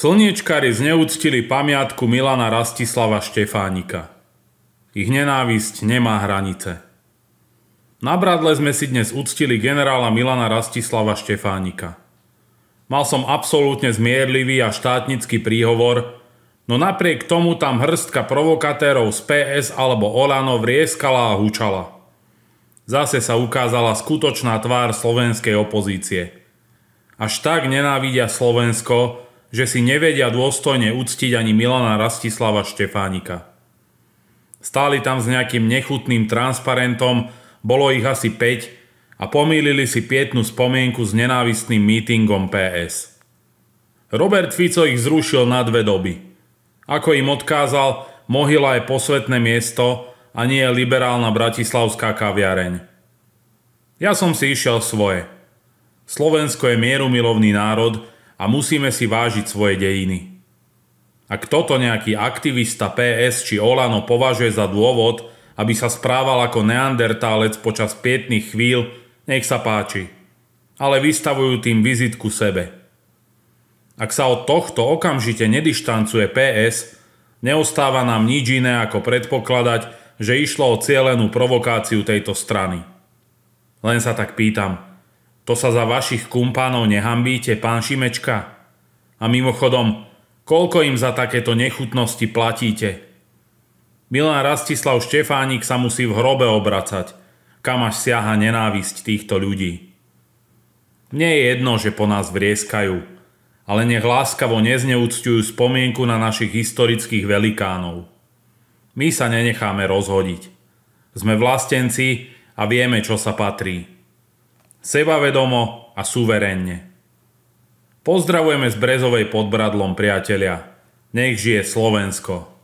Slniečkari zneúctili pamiatku Milana Rastislava Štefánika. Ich nenávisť nemá hranice. Na Bradle sme si dnes uctili generála Milana Rastislava Štefánika. Mal som absolútne zmierlivý a štátnický príhovor, no napriek tomu tam hrstka provokatérov z PS alebo Olano vrieskala a hučala. Zase sa ukázala skutočná tvár slovenskej opozície. Až tak nenávidia Slovensko, že si nevedia dôstojne uctiť ani Milana Rastislava Štefánika. Stáli tam s nejakým nechutným transparentom, bolo ich asi 5 a pomýlili si pietnú spomienku s nenávistným mítingom PS. Robert Fico ich zrušil na dve doby. Ako im odkázal, Mohila je posvetné miesto a nie je liberálna bratislavská kaviareň. Ja som si išiel svoje. Slovensko je mierumilovný národ, a musíme si vážiť svoje dejiny. Ak toto nejaký aktivista PS či Olano považuje za dôvod, aby sa správal ako neandertálec počas pietných chvíľ, nech sa páči. Ale vystavujú tým vizitku sebe. Ak sa od tohto okamžite nedištancuje PS, neostáva nám nič iné ako predpokladať, že išlo o cielenú provokáciu tejto strany. Len sa tak pýtam – to sa za vašich kumpánov nehambíte, pán Šimečka? A mimochodom, koľko im za takéto nechutnosti platíte? Milan Rastislav Štefánik sa musí v hrobe obracať, kam až siaha nenávisť týchto ľudí. Mne je jedno, že po nás vrieskajú, ale nech láskavo nezneúctujú spomienku na našich historických velikánov. My sa nenecháme rozhodiť. Sme vlastenci a vieme, čo sa patrí sebavedomo a suverénne. Pozdravujeme z Brezovej pod Bradlom, priatelia. Nech žije Slovensko!